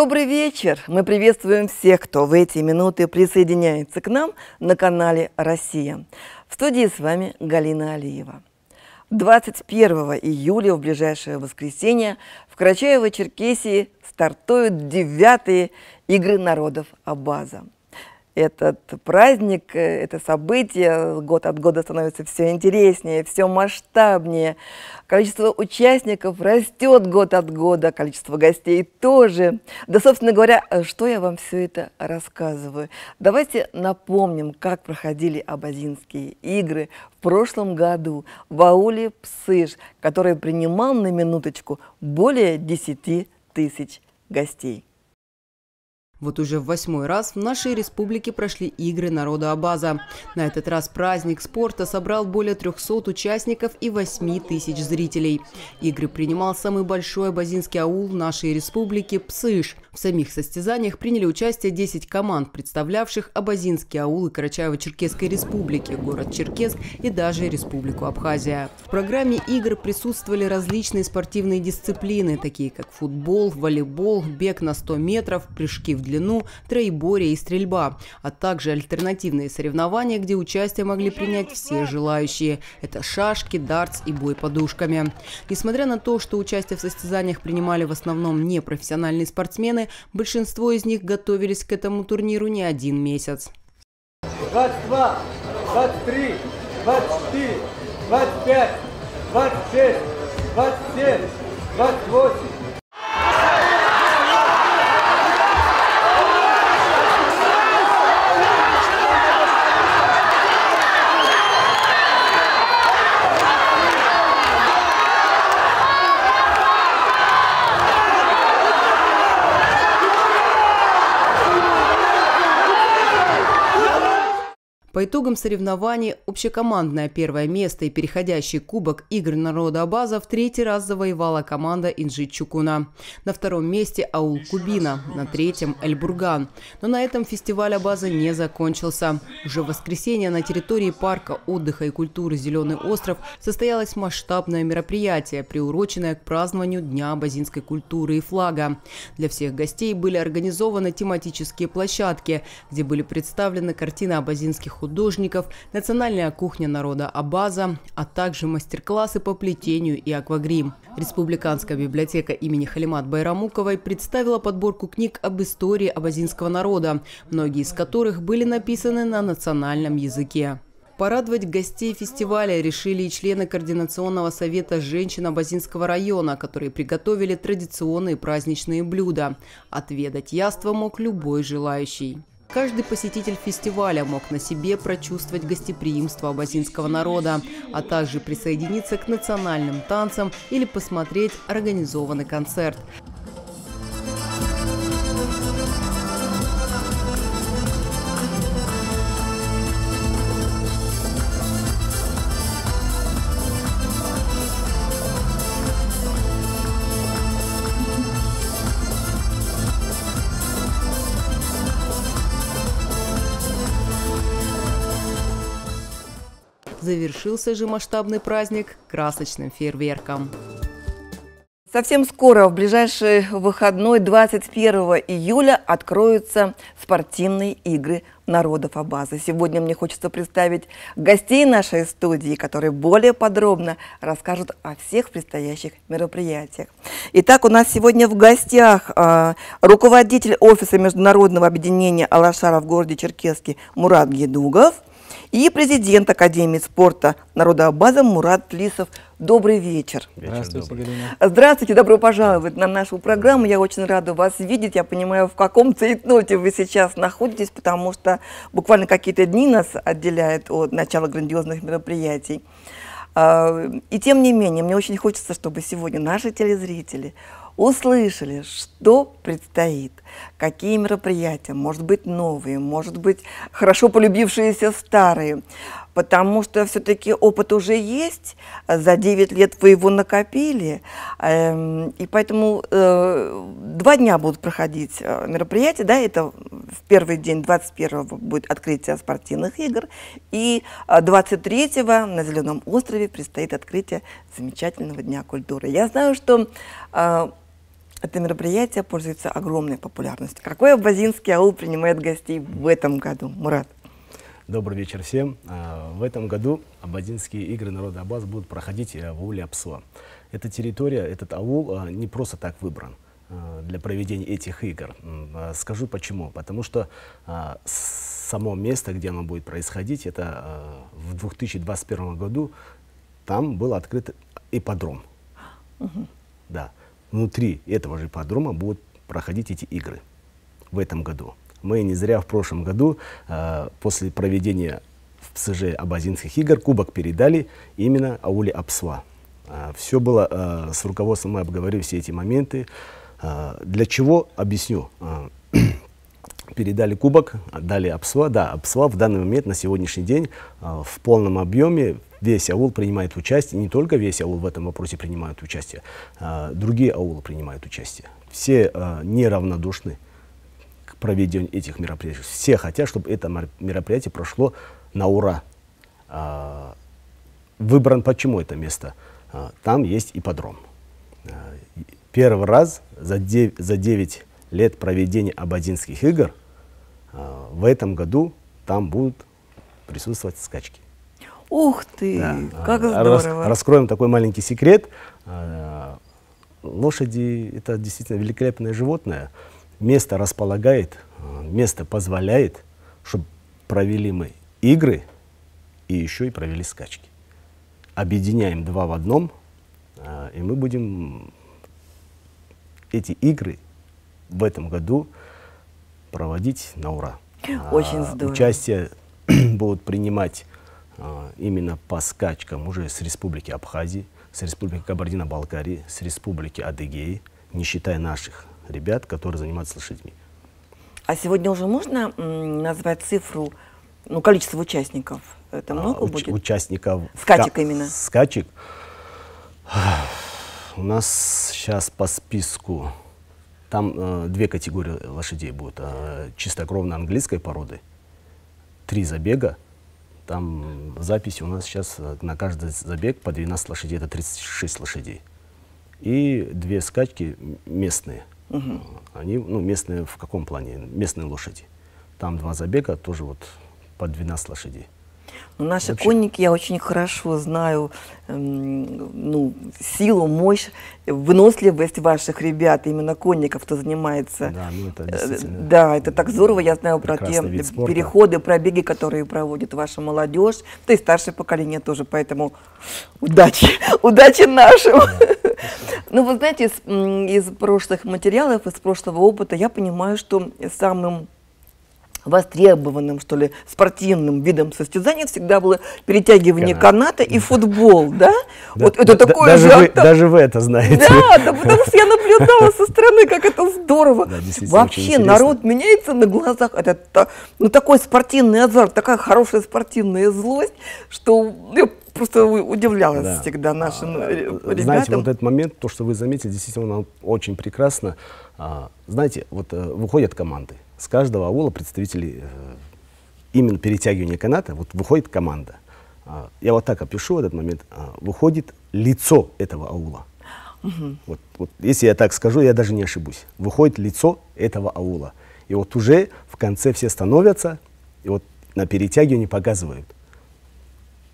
Добрый вечер! Мы приветствуем всех, кто в эти минуты присоединяется к нам на канале «Россия». В студии с вами Галина Алиева. 21 июля, в ближайшее воскресенье, в Карачаево-Черкесии стартуют девятые Игры народов Абаза. Этот праздник, э, это событие год от года становится все интереснее, все масштабнее. Количество участников растет год от года, количество гостей тоже. Да, собственно говоря, что я вам все это рассказываю? Давайте напомним, как проходили абазинские игры в прошлом году в ауле Псыш, который принимал на минуточку более 10 тысяч гостей. Вот уже в восьмой раз в нашей республике прошли игры народа Абаза. На этот раз праздник спорта собрал более 300 участников и 8 тысяч зрителей. Игры принимал самый большой абазинский аул нашей республики – Псыш. В самих состязаниях приняли участие 10 команд, представлявших абазинские аулы и Карачаево-Черкесской республики, город Черкесск и даже республику Абхазия. В программе игр присутствовали различные спортивные дисциплины, такие как футбол, волейбол, бег на 100 метров, прыжки в длину длину, троеборье и стрельба, а также альтернативные соревнования, где участие могли принять все желающие. Это шашки, дартс и бой подушками. Несмотря на то, что участие в состязаниях принимали в основном непрофессиональные спортсмены, большинство из них готовились к этому турниру не один месяц. 22, 23, 24, 25, 26, 27, 28, По итогам соревнований общекомандное первое место и переходящий кубок игр народа Абаза в третий раз завоевала команда Инжи Чукуна. На втором месте Аул Кубина, на третьем Эльбурган. Но на этом фестиваль Абаза не закончился. Уже в воскресенье на территории парка отдыха и культуры «Зеленый остров» состоялось масштабное мероприятие, приуроченное к празднованию Дня абазинской культуры и флага. Для всех гостей были организованы тематические площадки, где были представлены картины абазинских художников художников, национальная кухня народа Абаза, а также мастер-классы по плетению и аквагрим. Республиканская библиотека имени Халимат Байрамуковой представила подборку книг об истории абазинского народа, многие из которых были написаны на национальном языке. Порадовать гостей фестиваля решили и члены Координационного совета женщин Абазинского района, которые приготовили традиционные праздничные блюда. Отведать яство мог любой желающий. Каждый посетитель фестиваля мог на себе прочувствовать гостеприимство абазинского народа, а также присоединиться к национальным танцам или посмотреть организованный концерт. Завершился же масштабный праздник красочным фейерверком. Совсем скоро, в ближайший выходной, 21 июля, откроются спортивные игры народов Абазы. Сегодня мне хочется представить гостей нашей студии, которые более подробно расскажут о всех предстоящих мероприятиях. Итак, у нас сегодня в гостях э, руководитель Офиса Международного объединения Алашара в городе Черкесске Мурат Гедугов – и президент Академии спорта Народа Народообаза Мурат Лисов. Добрый вечер. Здравствуйте, добрый. Здравствуйте, добро пожаловать на нашу программу. Я очень рада вас видеть. Я понимаю, в каком цейтноте вы сейчас находитесь, потому что буквально какие-то дни нас отделяют от начала грандиозных мероприятий. А, и тем не менее, мне очень хочется, чтобы сегодня наши телезрители услышали, что предстоит, какие мероприятия, может быть, новые, может быть, хорошо полюбившиеся старые, потому что все-таки опыт уже есть, за 9 лет вы его накопили, эм, и поэтому э, два дня будут проходить э, мероприятия, да, это в первый день 21-го будет открытие спортивных игр, и 23-го э, на Зеленом острове предстоит открытие замечательного Дня культуры. Я знаю, что это мероприятие пользуется огромной популярностью. Какой абазинский аул принимает гостей в этом году, Мурат? Добрый вечер всем. А, в этом году Абазинские игры народа Абаз будут проходить э, в ауле Апсуа. Эта территория, этот аул а, не просто так выбран а, для проведения этих игр. Скажу почему. Потому что само место, где оно будет происходить, это в 2021 году там был открыт ипподром. Угу. Да внутри этого же ипподрома будут проходить эти игры в этом году. Мы не зря в прошлом году э, после проведения в ПСЖ Абазинских игр кубок передали именно Ауле Апсва. Э, все было э, с руководством, мы обговорили все эти моменты. Э, для чего, объясню. Э, передали кубок, дали Апсва. Да, Апсва в данный момент, на сегодняшний день, э, в полном объеме весь аул принимает участие, не только весь аул в этом вопросе принимает участие, а, другие аулы принимают участие. Все а, неравнодушны к проведению этих мероприятий. Все хотят, чтобы это мероприятие прошло на ура. А, выбран почему это место? А, там есть ипподром. А, первый раз за 9, за 9 лет проведения Абадинских игр в этом году там будут присутствовать скачки. Ух ты, да. как а здорово! Раскроем такой маленький секрет. А, лошади – это действительно великолепное животное. Место располагает, а, место позволяет, чтобы провели мы игры и еще и провели скачки. Объединяем два в одном, и мы будем эти игры в этом году проводить на ура. Очень здорово. Участие будут принимать а, именно по скачкам уже с республики Абхазии, с республики Кабардино-Балкарии, с республики Адыгеи, не считая наших ребят, которые занимаются лошадьми. А сегодня уже можно назвать цифру, ну, количество участников? Это а, много а, уч будет? Участников. Скачек именно. Скачек. У нас сейчас по списку, там э, две категории лошадей будут. Э, чистокровно английской породы, три забега, там запись у нас сейчас э, на каждый забег по 12 лошадей, это 36 лошадей. И две скачки местные. Угу. Они, ну, местные в каком плане? Местные лошади. Там два забега, тоже вот по 12 лошадей. Ну, наши Вообще. конники, я очень хорошо знаю эм, ну, силу, мощь, выносливость ваших ребят, именно конников, кто занимается. Да, ну это э, действительно. Да, это так здорово. Я знаю про те переходы, пробеги, которые проводит ваша молодежь, да и старшее поколение тоже. Поэтому удачи, удачи нашим. Да. Ну, вы знаете, из, из прошлых материалов, из прошлого опыта я понимаю, что самым востребованным, что ли, спортивным видом состязания всегда было перетягивание канат. каната и футбол, да? вот это такое даже же... даже вы это знаете. Да, да, потому что я наблюдала со стороны, как это здорово. Вообще народ меняется на глазах. Это, ну, такой спортивный азарт, такая хорошая спортивная злость, что просто удивлялась да. всегда нашим а, э, э, ребятам. Знаете, вот этот момент, то, что вы заметили, действительно, он очень прекрасно. А, знаете, вот э, выходят команды, с каждого аула представители э, именно перетягивания каната, вот выходит команда. А, я вот так опишу этот момент. А, выходит лицо этого аула. Угу. Вот, вот, если я так скажу, я даже не ошибусь. Выходит лицо этого аула. И вот уже в конце все становятся, и вот на перетягивании показывают,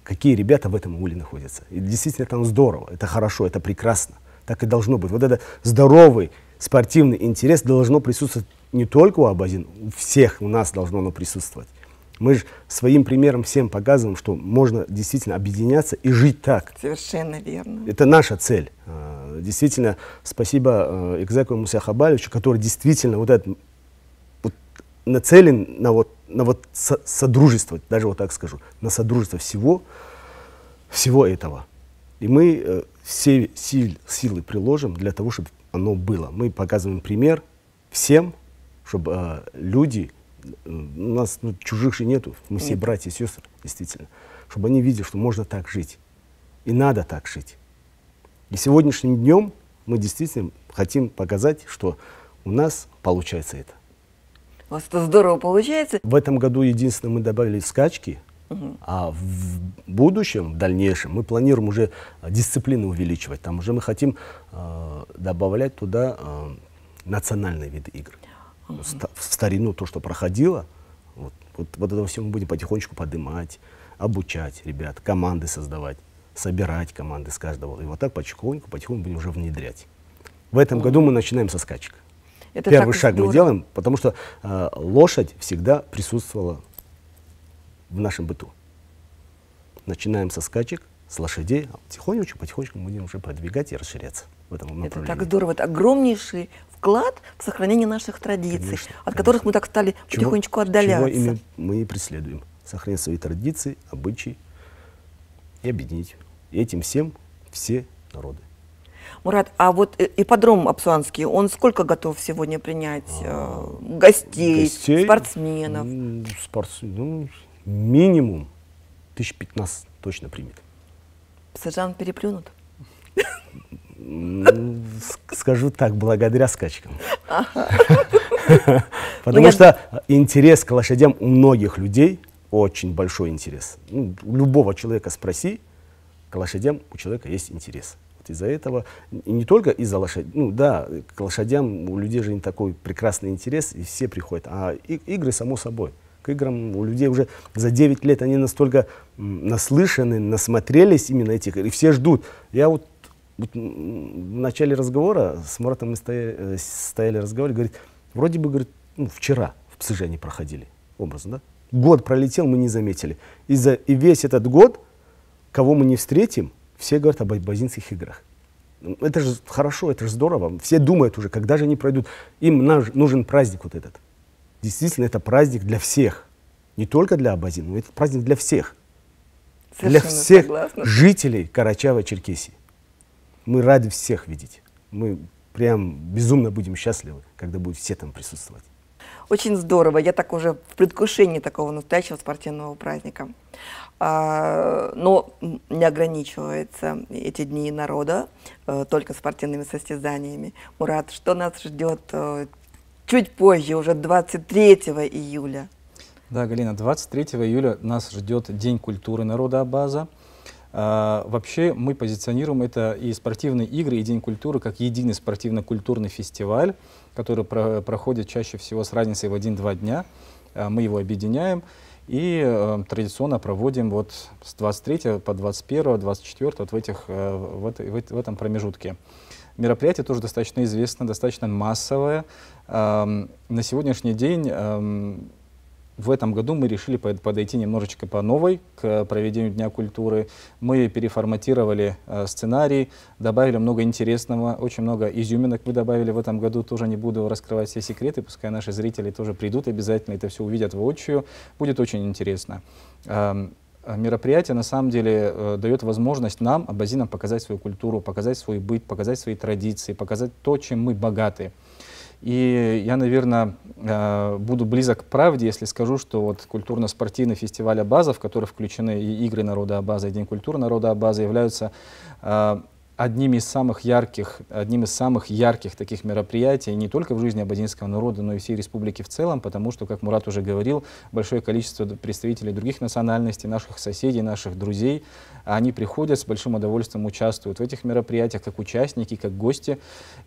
какие ребята в этом ауле находятся. И действительно, там здорово, это хорошо, это прекрасно. Так и должно быть. Вот это здоровый, спортивный интерес должно присутствовать не только у Абазин, у всех у нас должно оно присутствовать. Мы же своим примером всем показываем, что можно действительно объединяться и жить так. Совершенно верно. Это наша цель. А, действительно, спасибо э, Экзеку Мусяхабалевичу, который действительно вот этот вот нацелен на вот, на вот со содружество, даже вот так скажу, на содружество всего, всего этого. И мы э, все сил, силы приложим для того, чтобы оно ну, было. Мы показываем пример всем, чтобы э, люди, у нас ну, чужих же нету, мы все Нет. братья и сестры, действительно, чтобы они видели, что можно так жить. И надо так жить. И сегодняшним днем мы действительно хотим показать, что у нас получается это. У вас это здорово получается. В этом году единственное мы добавили скачки – а в будущем, в дальнейшем, мы планируем уже дисциплину увеличивать. Там уже мы хотим э, добавлять туда э, национальные виды игр. Угу. В старину то, что проходило, вот, вот, вот это все мы будем потихонечку поднимать, обучать ребят, команды создавать, собирать команды с каждого. И вот так потихоньку, потихоньку будем уже внедрять. В этом угу. году мы начинаем со скачек. Это Первый шаг здорово. мы делаем, потому что э, лошадь всегда присутствовала в нашем быту. Начинаем со скачек, с лошадей, а потихонечку, потихонечку будем уже продвигать и расширяться в этом направлении. Это так здорово, это огромнейший вклад в сохранение наших традиций, конечно, от конечно. которых мы так стали чего, потихонечку отдаляться. Чего именно мы и преследуем. Сохранить свои традиции, обычаи и объединить и этим всем все народы. Мурат, а вот э, ипподром Апсуанский, он сколько готов сегодня принять э, а, гостей, гостей, спортсменов? Ну, ну, минимум 1015 точно примет. Сержант переплюнут? Скажу так, благодаря скачкам. Потому ну, что интерес к лошадям у многих людей очень большой интерес. Ну, любого человека спроси, к лошадям у человека есть интерес. из-за этого, и не только из-за лошадей, ну да, к лошадям у людей же не такой прекрасный интерес, и все приходят, а игры само собой к играм. У людей уже за 9 лет они настолько наслышаны, насмотрелись именно этих, и все ждут. Я вот, вот в начале разговора с Маратом мы стоя, э, стояли разговаривали, говорит, вроде бы, говорит, ну, вчера в ПСЖ не проходили, образно, да? Год пролетел, мы не заметили. И, за, и весь этот год, кого мы не встретим, все говорят об Базинских играх. Это же хорошо, это же здорово. Все думают уже, когда же они пройдут. Им нужен праздник вот этот действительно это праздник для всех. Не только для Абазин. но это праздник для всех. Совершенно для всех согласна. жителей Карачаева-Черкесии. Мы рады всех видеть. Мы прям безумно будем счастливы, когда будут все там присутствовать. Очень здорово. Я так уже в предвкушении такого настоящего спортивного праздника. А, но не ограничиваются эти дни народа а, только спортивными состязаниями. Мурат, что нас ждет э, чуть позже, уже 23 июля. Да, Галина, 23 июля нас ждет День культуры народа Абаза. А, вообще мы позиционируем это и спортивные игры, и День культуры как единый спортивно-культурный фестиваль, который про проходит чаще всего с разницей в один-два дня. А, мы его объединяем и э, традиционно проводим вот с 23 по 21, 24 вот в, этих, э, в, в, в этом промежутке. Мероприятие тоже достаточно известно, достаточно массовое. Эм, на сегодняшний день эм, в этом году мы решили подойти немножечко по новой к проведению Дня культуры. Мы переформатировали э, сценарий, добавили много интересного, очень много изюминок мы добавили в этом году. Тоже не буду раскрывать все секреты, пускай наши зрители тоже придут обязательно, это все увидят воочию. Будет очень интересно эм, мероприятие на самом деле э, дает возможность нам, абазинам, показать свою культуру, показать свой быт, показать свои традиции, показать то, чем мы богаты. И я, наверное, э, буду близок к правде, если скажу, что вот культурно-спортивный фестиваль Абаза, в который включены и игры народа Абаза, и День культуры народа Абаза, являются э, одним из самых ярких, одним из самых ярких таких мероприятий не только в жизни абадинского народа, но и всей республики в целом, потому что, как Мурат уже говорил, большое количество представителей других национальностей, наших соседей, наших друзей, они приходят с большим удовольствием участвуют в этих мероприятиях как участники, как гости,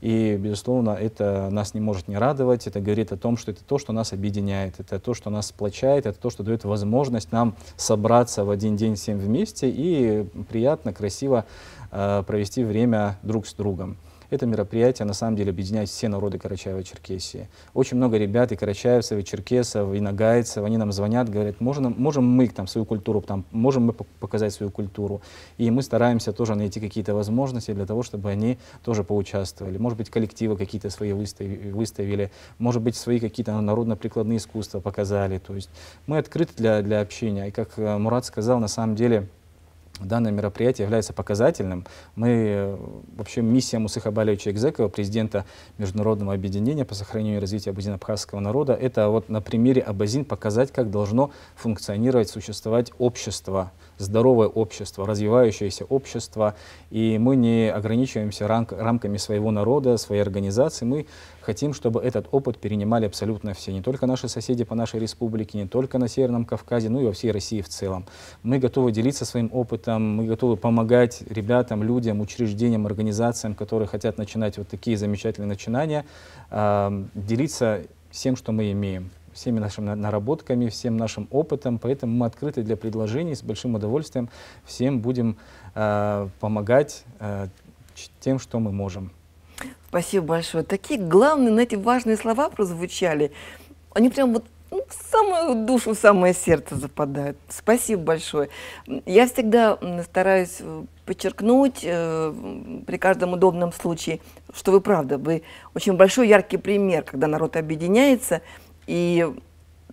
и, безусловно, это нас не может не радовать, это говорит о том, что это то, что нас объединяет, это то, что нас сплочает, это то, что дает возможность нам собраться в один день всем вместе и приятно, красиво Э, провести время друг с другом. Это мероприятие на самом деле объединяет все народы Карачаева-Черкесии. Очень много ребят и карачаевцев, и черкесов, и нагайцев, они нам звонят, говорят, можем, можем мы там, свою культуру, там, можем мы показать свою культуру. И мы стараемся тоже найти какие-то возможности для того, чтобы они тоже поучаствовали. Может быть, коллективы какие-то свои выставили, выставили может быть, свои какие-то народно-прикладные искусства показали. То есть мы открыты для, для общения. И как э, Мурат сказал, на самом деле Данное мероприятие является показательным. Мы, э, вообще, миссия Мусыха Балевича Экзекова, президента Международного объединения по сохранению и развитию абазино-абхазского народа, это вот на примере Абазин показать, как должно функционировать, существовать общество, здоровое общество, развивающееся общество, и мы не ограничиваемся рамк, рамками своего народа, своей организации, мы хотим, чтобы этот опыт перенимали абсолютно все, не только наши соседи по нашей республике, не только на Северном Кавказе, но и во всей России в целом. Мы готовы делиться своим опытом, мы готовы помогать ребятам, людям, учреждениям, организациям, которые хотят начинать вот такие замечательные начинания, э, делиться всем, что мы имеем всеми нашими наработками, всем нашим опытом, поэтому мы открыты для предложений, с большим удовольствием всем будем э, помогать э, тем, что мы можем. Спасибо большое. Такие главные, знаете, важные слова прозвучали. Они прям вот ну, в самую душу, в самое сердце западают. Спасибо большое. Я всегда стараюсь э, подчеркнуть э, при каждом удобном случае, что вы правда, вы очень большой яркий пример, когда народ объединяется – и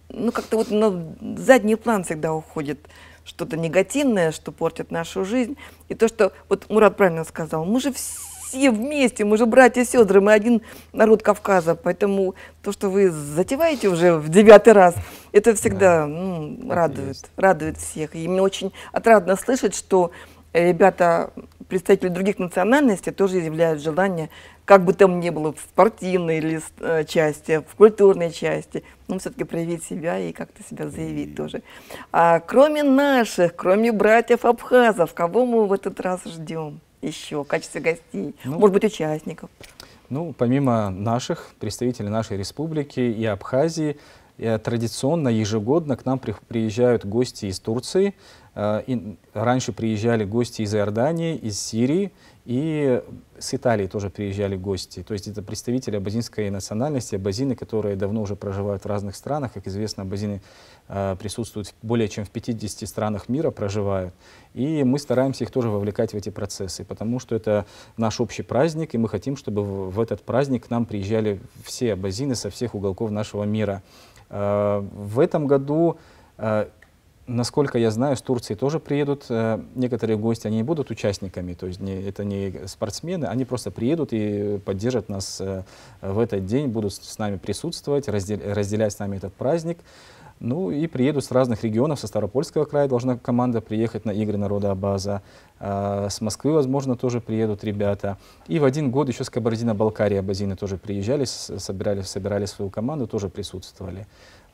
ну, как-то вот на ну, задний план всегда уходит что-то негативное, что портит нашу жизнь. И то, что вот Мурат правильно сказал, мы же все вместе, мы же братья и сестры, мы один народ Кавказа, поэтому то, что вы затеваете уже в девятый раз, это всегда да, ну, радует, радует всех. И мне очень отрадно слышать, что э, ребята представители других национальностей тоже изъявляют желание, как бы там ни было, в спортивной ли, э, части, в культурной части, ну все-таки проявить себя и как-то себя заявить тоже. А кроме наших, кроме братьев-абхазов, кого мы в этот раз ждем еще в качестве гостей, ну, может быть, участников? Ну, помимо наших, представителей нашей республики и Абхазии, Э, традиционно ежегодно к нам приезжают гости из Турции. Э, раньше приезжали гости из Иордании, из Сирии и с Италии тоже приезжали гости. То есть это представители абазинской национальности, абазины, которые давно уже проживают в разных странах. Как известно, абазины э, присутствуют более чем в 50 странах мира, проживают. И мы стараемся их тоже вовлекать в эти процессы, потому что это наш общий праздник, и мы хотим, чтобы в этот праздник к нам приезжали все абазины со всех уголков нашего мира. Э, в этом году, э, насколько я знаю, с Турции тоже приедут э, некоторые гости, они не будут участниками, то есть не, это не спортсмены, они просто приедут и поддержат нас в этот день, будут с нами присутствовать, разделять с нами этот праздник. Ну и приедут с разных регионов, со Старопольского края должна команда приехать на игры народа база. А, с Москвы, возможно, тоже приедут ребята. И в один год еще с Кабардино-Балкарии абазины тоже приезжали, собирали, собирали свою команду, тоже присутствовали.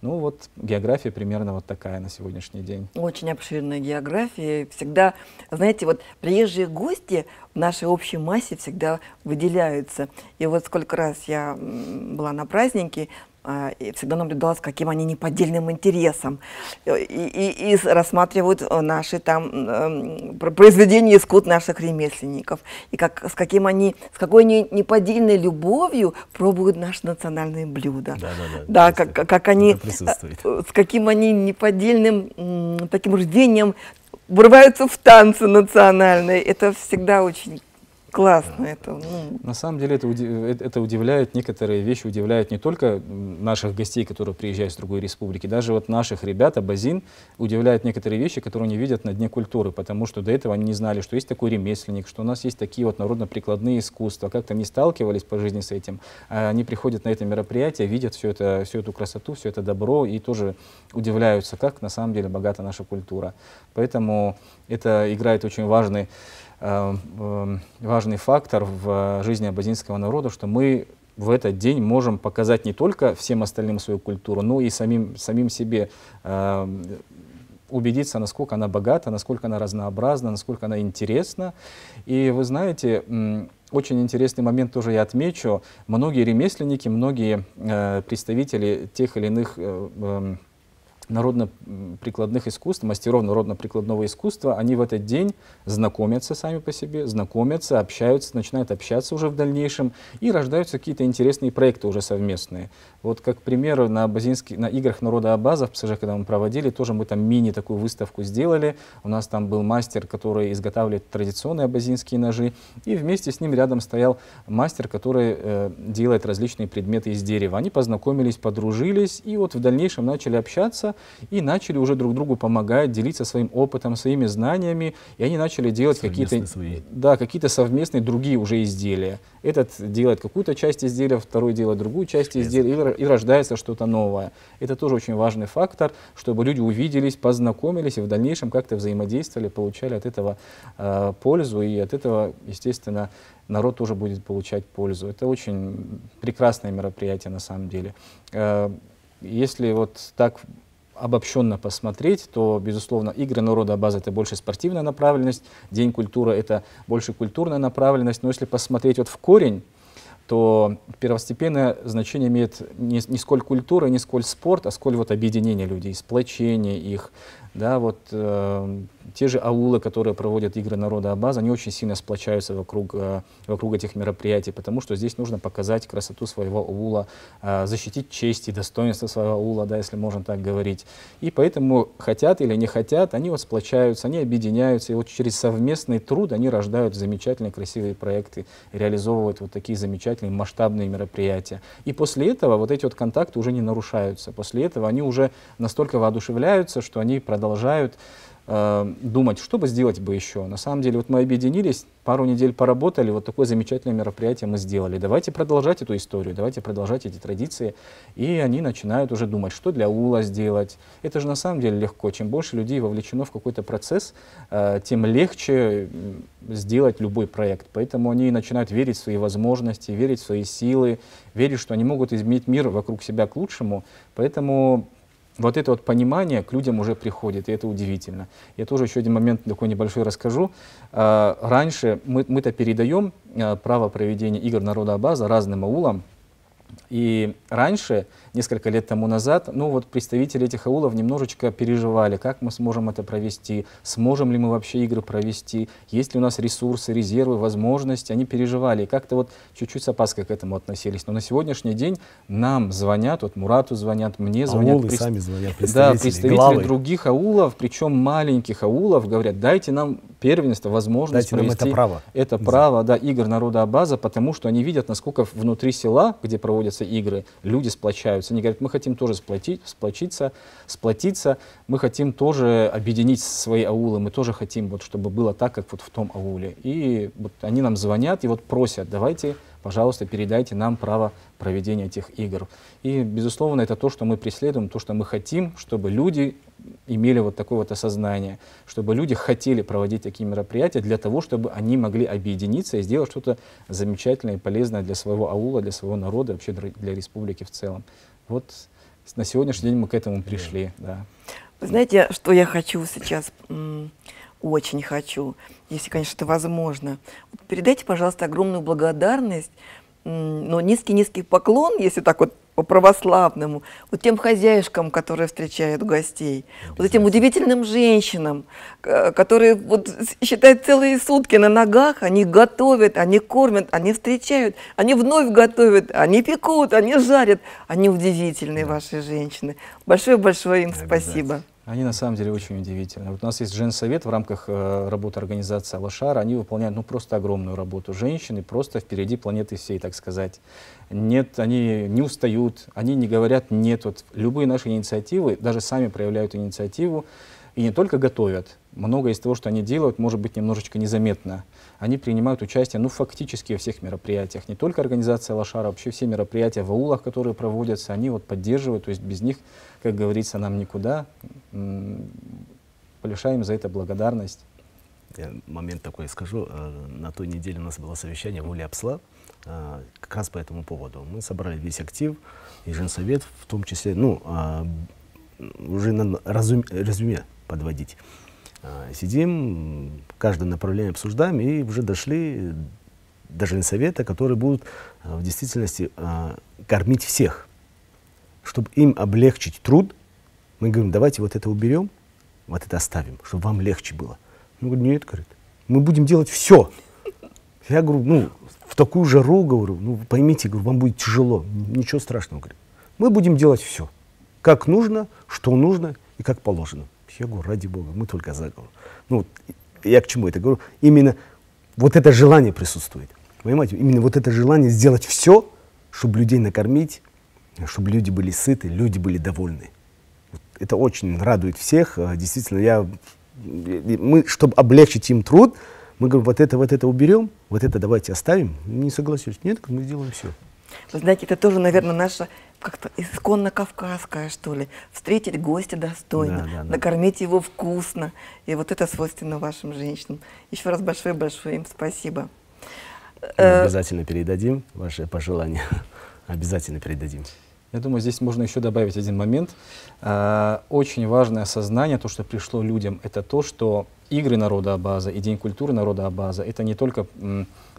Ну вот география примерно вот такая на сегодняшний день. Очень обширная география. Всегда, знаете, вот приезжие гости в нашей общей массе всегда выделяются. И вот сколько раз я была на празднике, а, и всегда наблюдала, с каким они неподдельным интересом. Э, и, и, и рассматривают э, наши там эм, произведения искусств наших ремесленников. И как, с, каким они, с какой они неподдельной любовью пробуют наши национальные блюда. Да, да, да. да как, как они, э, с каким они неподдельным таким рвением врываются в танцы национальные. Это всегда очень классно это. Ну. На самом деле э, это, это удивляет, некоторые вещи удивляют не только наших гостей, которые приезжают из другой республики, даже вот наших ребят, Абазин, удивляют некоторые вещи, которые они видят на Дне культуры, потому что до этого они не знали, что есть такой ремесленник, что у нас есть такие вот народно-прикладные искусства, как-то не сталкивались по жизни с этим. А они приходят на это мероприятие, видят всю, это, всю эту красоту, все это добро и тоже удивляются, как на самом деле богата наша культура. Поэтому это играет очень важный Э, э, важный фактор в жизни абазинского народа, что мы в этот день можем показать не только всем остальным свою культуру, но и самим, самим себе э, убедиться, насколько она богата, насколько она разнообразна, насколько она интересна. И вы знаете, очень интересный момент тоже я отмечу. Многие ремесленники, многие представители тех или иных народно-прикладных искусств, мастеров народно-прикладного искусства, они в этот день знакомятся сами по себе, знакомятся, общаются, начинают общаться уже в дальнейшем, и рождаются какие-то интересные проекты уже совместные. Вот как пример, на, Абазинске, на играх народа Абаза в Псаже, когда мы проводили, тоже мы там мини такую выставку сделали. У нас там был мастер, который изготавливает традиционные абазинские ножи, и вместе с ним рядом стоял мастер, который э, делает различные предметы из дерева. Они познакомились, подружились, и вот в дальнейшем начали общаться, и начали уже друг другу помогать, делиться своим опытом, своими знаниями, и они начали делать какие-то да, какие совместные другие уже изделия. Этот делает какую-то часть изделия, второй делает другую часть изделия, и, и рождается что-то новое. Это тоже очень важный фактор, чтобы люди увиделись, познакомились и в дальнейшем как-то взаимодействовали, получали от этого э, пользу, и от этого, естественно, народ тоже будет получать пользу. Это очень прекрасное мероприятие на самом деле. Э, если вот так обобщенно посмотреть, то, безусловно, игры народа база это больше спортивная направленность, День культуры — это больше культурная направленность. Но если посмотреть вот в корень, то первостепенное значение имеет не, не сколь культура, не сколь спорт, а сколь вот объединение людей, сплочение их, да, вот э, те же аулы, которые проводят игры народа Абаз, они очень сильно сплочаются вокруг, э, вокруг этих мероприятий, потому что здесь нужно показать красоту своего аула, э, защитить честь и достоинство своего аула, да, если можно так говорить. И поэтому, хотят или не хотят, они вот сплочаются, они объединяются, и вот через совместный труд они рождают замечательные, красивые проекты, реализовывают вот такие замечательные масштабные мероприятия. И после этого вот эти вот контакты уже не нарушаются. После этого они уже настолько воодушевляются, что они продолжают Э, думать, что бы сделать бы еще. На самом деле, вот мы объединились, пару недель поработали, вот такое замечательное мероприятие мы сделали. Давайте продолжать эту историю, давайте продолжать эти традиции. И они начинают уже думать, что для Ула сделать. Это же на самом деле легко. Чем больше людей вовлечено в какой-то процесс, э, тем легче сделать любой проект. Поэтому они начинают верить в свои возможности, верить в свои силы, верить, что они могут изменить мир вокруг себя к лучшему. Поэтому вот это вот понимание к людям уже приходит, и это удивительно. Я тоже еще один момент такой небольшой расскажу. А, раньше мы, мы-то передаем а, право проведения игр народа Абаза разным аулам, и раньше, несколько лет тому назад, ну вот представители этих аулов немножечко переживали, как мы сможем это провести, сможем ли мы вообще игры провести, есть ли у нас ресурсы, резервы, возможности. Они переживали и как-то вот чуть-чуть с опаской к этому относились. Но на сегодняшний день нам звонят, вот Мурату звонят, мне звонят. Аулы пред... сами звонят, представители. Да, представители главы. других аулов, причем маленьких аулов, говорят, дайте нам первенство, возможность дайте провести. это право. Это да. право, да, игр народа Абаза, потому что они видят, насколько внутри села, где проводят проводятся игры, люди сплочаются. Они говорят, мы хотим тоже сплотить, сплочиться, сплотиться, мы хотим тоже объединить свои аулы, мы тоже хотим, вот, чтобы было так, как вот в том ауле. И вот они нам звонят и вот просят, давайте пожалуйста, передайте нам право проведения этих игр. И, безусловно, это то, что мы преследуем, то, что мы хотим, чтобы люди имели вот такое вот осознание, чтобы люди хотели проводить такие мероприятия для того, чтобы они могли объединиться и сделать что-то замечательное и полезное для своего аула, для своего народа, вообще для республики в целом. Вот на сегодняшний день мы к этому пришли. Да. Вы знаете, что я хочу сейчас, очень хочу, если, конечно, это возможно. Передайте, пожалуйста, огромную благодарность но ну, низкий-низкий поклон, если так вот по-православному, вот тем хозяюшкам, которые встречают гостей, вот этим удивительным женщинам, которые вот считают целые сутки на ногах, они готовят, они кормят, они встречают, они вновь готовят, они пекут, они жарят. Они удивительные, да. ваши женщины. Большое-большое им спасибо. Они на самом деле очень удивительны. Вот у нас есть женсовет в рамках э, работы организации «Алашара». Они выполняют ну, просто огромную работу. Женщины просто впереди планеты всей, так сказать нет, они не устают, они не говорят «нет». Вот любые наши инициативы, даже сами проявляют инициативу, и не только готовят, многое из того, что они делают, может быть немножечко незаметно. Они принимают участие, ну, фактически во всех мероприятиях. Не только организация «Лошара», вообще все мероприятия в аулах, которые проводятся, они вот поддерживают, то есть без них, как говорится, нам никуда. Полишаем за это благодарность. Я момент такой скажу. Э, на той неделе у нас было совещание в Уле Апсла. А, как раз по этому поводу. Мы собрали весь актив и женсовет, в том числе, ну, а, уже надо разуме резюме подводить. А, сидим, каждое направление обсуждаем и уже дошли до женсовета, которые будут в действительности кормить всех. Чтобы им облегчить труд, мы говорим, давайте вот это уберем, вот это оставим, чтобы вам легче было. Ну, говорит, нет, говорит, мы будем делать все. Я говорю, ну, в такую жару, говорю, ну поймите, говорю, вам будет тяжело, ничего страшного, говорю. Мы будем делать все, как нужно, что нужно и как положено. Я говорю, ради бога, мы только за, голову. Ну, вот, я к чему это говорю? Именно вот это желание присутствует. Понимаете, именно вот это желание сделать все, чтобы людей накормить, чтобы люди были сыты, люди были довольны. Вот это очень радует всех. Э, действительно, я, мы, чтобы облегчить им труд, мы говорим, вот это, вот это уберем, вот это давайте оставим. Не согласюсь. Нет, мы сделаем все. Вы знаете, это тоже, наверное, наша как-то исконно кавказская, что ли. Встретить гостя достойно, да, да, да. накормить его вкусно. И вот это свойственно вашим женщинам. Еще раз большое-большое им спасибо. Мы э, обязательно передадим ваши пожелания. Обязательно передадим. Я думаю, здесь можно еще добавить один момент. Э, очень важное осознание, то, что пришло людям, это то, что игры народа Абаза и День культуры народа Абаза — это не только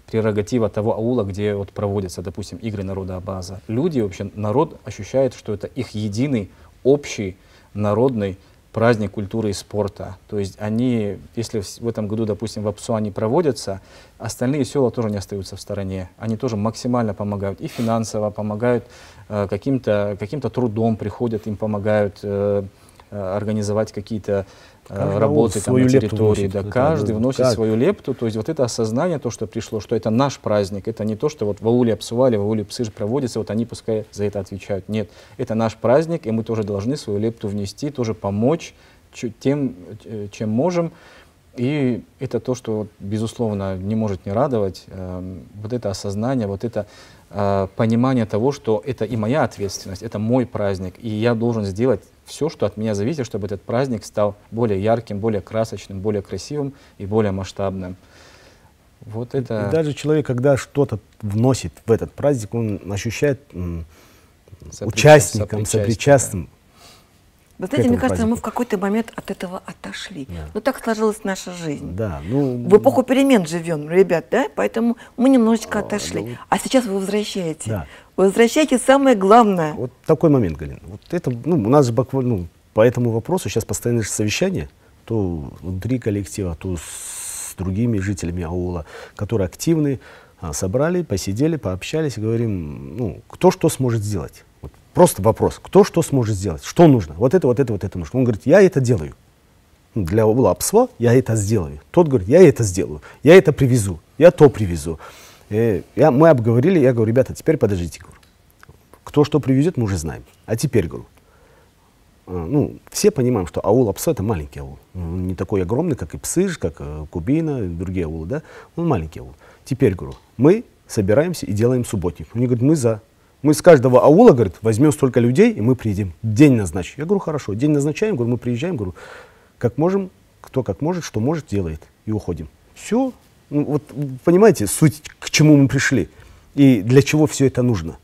прерогатива того аула, где вот проводятся, допустим, игры народа Абаза. Люди, вообще народ ощущает, что это их единый, общий, народный праздник культуры и спорта. То есть они, если в этом году, допустим, в АПСУ они проводятся, остальные села тоже не остаются в стороне. Они тоже максимально помогают и финансово, помогают э, каким-то каким трудом, приходят, им помогают э, э, организовать какие-то Э, каждый работы там, на территории. Вносит, да, каждый вносит как? свою лепту. То есть вот это осознание, то, что пришло, что это наш праздник, это не то, что вот в ауле обсували, в ауле псы же проводятся, вот они пускай за это отвечают. Нет, это наш праздник, и мы тоже должны свою лепту внести, тоже помочь тем, э, чем можем. И это то, что, безусловно, не может не радовать. Э, вот это осознание, вот это понимание того, что это и моя ответственность, это мой праздник, и я должен сделать все, что от меня зависит, чтобы этот праздник стал более ярким, более красочным, более красивым и более масштабным. Вот это... И даже человек, когда что-то вносит в этот праздник, он ощущает Сопри... участником, сопричастным. Вы знаете, мне кажется, празднику. мы в какой-то момент от этого отошли. Да. Ну, так сложилась наша жизнь. Да, ну, в эпоху перемен живем, ребят, да? Поэтому мы немножечко отошли. Ну, а сейчас вы возвращаетесь. Да. Возвращайте самое главное. Вот такой момент, Галина. Вот это, ну, у нас же ну, по этому вопросу сейчас постоянное совещание, то внутри коллектива, то с другими жителями аула, которые активны, а, собрали, посидели, пообщались, говорим, ну, кто что сможет сделать. Вот просто вопрос, кто что сможет сделать, что нужно, вот это, вот это, вот это нужно. Он говорит, я это делаю. Ну, для Аула обсва я это сделаю. Тот говорит, я это сделаю, я это привезу, я то привезу. Э, я, мы обговорили, я говорю, ребята, теперь подождите, говорю. Кто что привезет, мы уже знаем. А теперь, говорю, а, ну, все понимаем, что аул Апсо – это маленький аул. Ну, он не такой огромный, как и Псыж, как э, Кубина, другие аулы, да? Он маленький аул. Теперь, говорю, мы собираемся и делаем субботник. Они говорят, мы за. Мы с каждого аула, говорит, возьмем столько людей, и мы приедем. День назначим. Я говорю, хорошо. День назначаем, говорю, мы приезжаем, говорю, как можем, кто как может, что может, делает. И уходим. Все. Ну, вот понимаете, суть чему мы пришли и для чего все это нужно.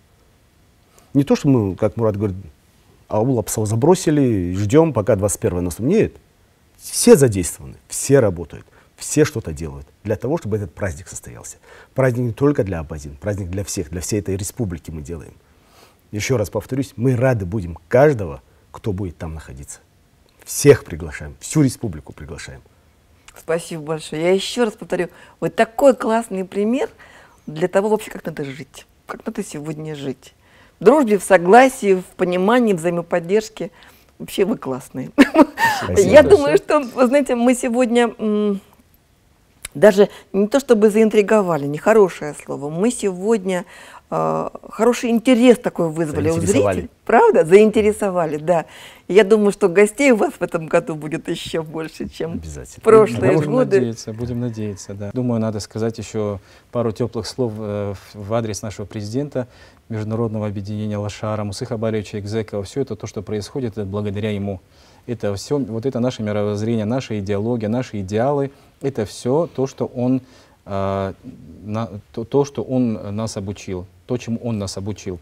Не то, что мы, как Мурат говорит, аул Апсал забросили, ждем, пока 21 нас Нет, все задействованы, все работают, все что-то делают для того, чтобы этот праздник состоялся. Праздник не только для Абазин, праздник для всех, для всей этой республики мы делаем. Еще раз повторюсь, мы рады будем каждого, кто будет там находиться. Всех приглашаем, всю республику приглашаем. Спасибо большое. Я еще раз повторю, вот такой классный пример – для того вообще, как надо жить, как надо сегодня жить. В дружбе, в согласии, в понимании, в взаимоподдержке. Вообще вы классные. Я думаю, что, вы знаете, мы сегодня даже не то чтобы заинтриговали, нехорошее слово, мы сегодня Э, хороший интерес такой вызвали у зрителей. Правда? Заинтересовали, да. Я думаю, что гостей у вас в этом году будет еще больше, чем в прошлые будем годы. Надеяться, будем надеяться, да. Думаю, надо сказать еще пару теплых слов э, в адрес нашего президента Международного объединения Лошара, Мусыха Экзекова. Все это то, что происходит, это благодаря ему. Это все, вот это наше мировоззрение, наша идеология, наши идеалы. Это все то, что он, э, на, то, то, что он нас обучил то, чему он нас обучил.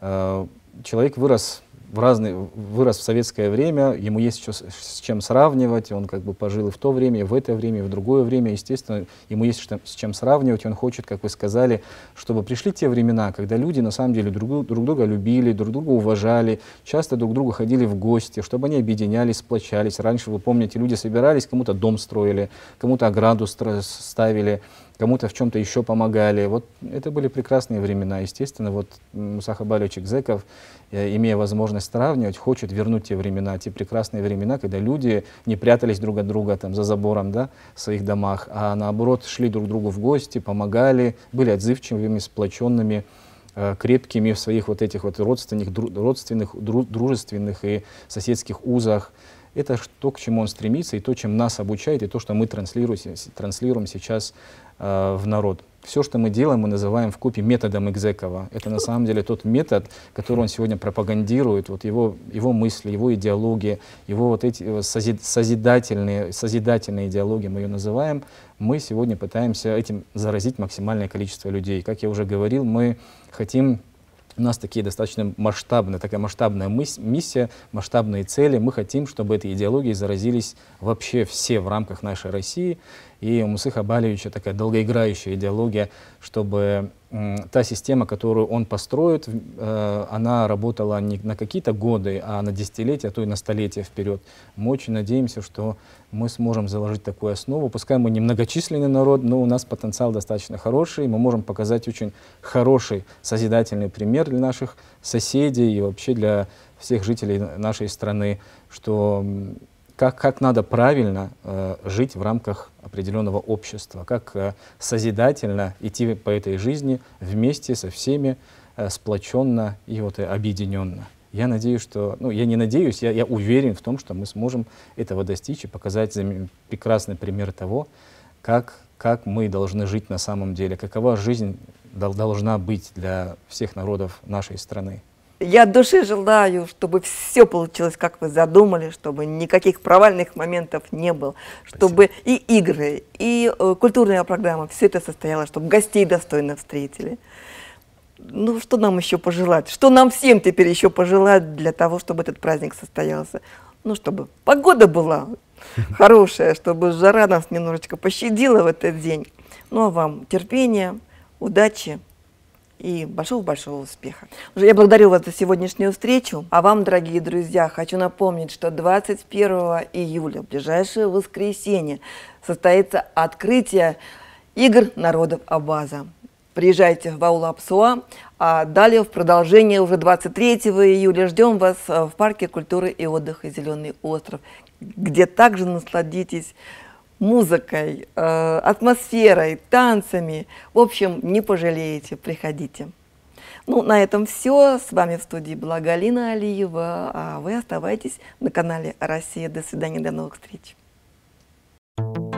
Э, человек вырос в разные, вырос в советское время, ему есть еще с, чем сравнивать, он как бы пожил и в то время, и в это время, и в другое время, естественно, ему есть с чем сравнивать, он хочет, как вы сказали, чтобы пришли те времена, когда люди на самом деле друг, друг друга любили, друг друга уважали, часто друг друга ходили в гости, чтобы они объединялись, сплочались. Раньше, вы помните, люди собирались, кому-то дом строили, кому-то ограду ставили, кому-то в чем-то еще помогали. Вот это были прекрасные времена. Естественно, вот Мусаха Балевичек Зеков, э, имея возможность сравнивать, хочет вернуть те времена, те прекрасные времена, когда люди не прятались друг от друга там, за забором да, в своих домах, а наоборот шли друг другу в гости, помогали, были отзывчивыми, сплоченными э, крепкими в своих вот этих вот родственных, дру, родственных дру, дружественных и соседских узах это то, к чему он стремится, и то, чем нас обучает, и то, что мы транслируем, транслируем сейчас э, в народ. Все, что мы делаем, мы называем в купе методом Экзекова. Это на самом деле тот метод, который он сегодня пропагандирует, вот его, его мысли, его идеологии, его вот эти э, созидательные, созидательные идеологии, мы ее называем. Мы сегодня пытаемся этим заразить максимальное количество людей. Как я уже говорил, мы хотим у нас такие достаточно масштабные, такая масштабная миссия, масштабные цели. Мы хотим, чтобы этой идеологией заразились вообще все в рамках нашей России. И у Мусыха Балевича такая долгоиграющая идеология, чтобы та система, которую он построит, э, она работала не на какие-то годы, а на десятилетия, а то и на столетия вперед. Мы очень надеемся, что мы сможем заложить такую основу. Пускай мы немногочисленный народ, но у нас потенциал достаточно хороший. Мы можем показать очень хороший созидательный пример для наших соседей и вообще для всех жителей нашей страны, что как, как надо правильно э, жить в рамках определенного общества, как э, созидательно идти по этой жизни вместе со всеми, э, сплоченно и вот и э, объединенно. Я надеюсь, что, ну, я не надеюсь, я, я уверен в том, что мы сможем этого достичь и показать прекрасный пример того, как, как мы должны жить на самом деле, какова жизнь должна быть для всех народов нашей страны. Я от души желаю, чтобы все получилось, как вы задумали, чтобы никаких провальных моментов не было, чтобы Спасибо. и игры, и э, культурная программа, все это состоялось, чтобы гостей достойно встретили. Ну, что нам еще пожелать? Что нам всем теперь еще пожелать для того, чтобы этот праздник состоялся? Ну, чтобы погода была хорошая, чтобы жара нас немножечко пощадила в этот день. Ну, а вам терпения, удачи и большого-большого успеха. Я благодарю вас за сегодняшнюю встречу, а вам, дорогие друзья, хочу напомнить, что 21 июля, в ближайшее воскресенье, состоится открытие игр народов Абаза. Приезжайте в аул Апсуа, а далее в продолжение уже 23 июля ждем вас в парке культуры и отдыха «Зеленый остров», где также насладитесь музыкой, э, атмосферой, танцами. В общем, не пожалеете, приходите. Ну, на этом все. С вами в студии была Галина Алиева. А вы оставайтесь на канале «Россия». До свидания, до новых встреч. Thank you.